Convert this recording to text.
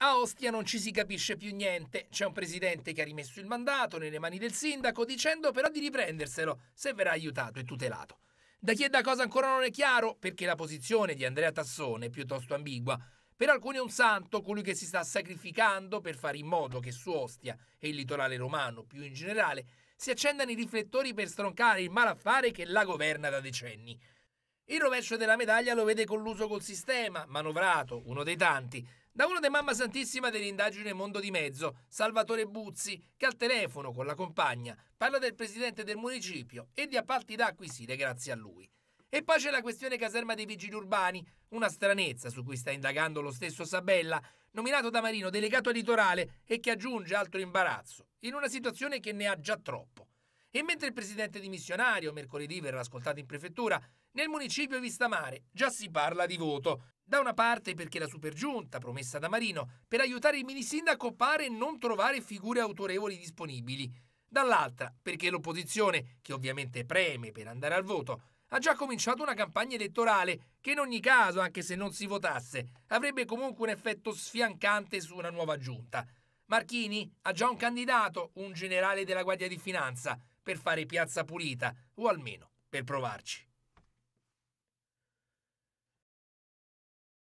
A Ostia non ci si capisce più niente. C'è un presidente che ha rimesso il mandato nelle mani del sindaco, dicendo però di riprenderselo se verrà aiutato e tutelato. Da chi è da cosa ancora non è chiaro, perché la posizione di Andrea Tassone è piuttosto ambigua. Per alcuni è un santo, colui che si sta sacrificando per fare in modo che su Ostia e il litorale romano, più in generale, si accendano i riflettori per stroncare il malaffare che la governa da decenni. Il rovescio della medaglia lo vede colluso col sistema, manovrato, uno dei tanti, da uno dei Mamma Santissima dell'indagine Mondo di Mezzo, Salvatore Buzzi, che al telefono con la compagna parla del presidente del municipio e di appalti da acquisire grazie a lui. E poi c'è la questione caserma dei vigili urbani, una stranezza su cui sta indagando lo stesso Sabella, nominato da Marino delegato litorale e che aggiunge altro imbarazzo, in una situazione che ne ha già troppo. E mentre il presidente dimissionario mercoledì verrà ascoltato in prefettura, nel municipio Vistamare già si parla di voto. Da una parte perché la supergiunta, promessa da Marino, per aiutare il minisindaco pare non trovare figure autorevoli disponibili. Dall'altra perché l'opposizione, che ovviamente preme per andare al voto, ha già cominciato una campagna elettorale che in ogni caso, anche se non si votasse, avrebbe comunque un effetto sfiancante su una nuova giunta. Marchini ha già un candidato, un generale della Guardia di Finanza, per fare piazza pulita, o almeno per provarci.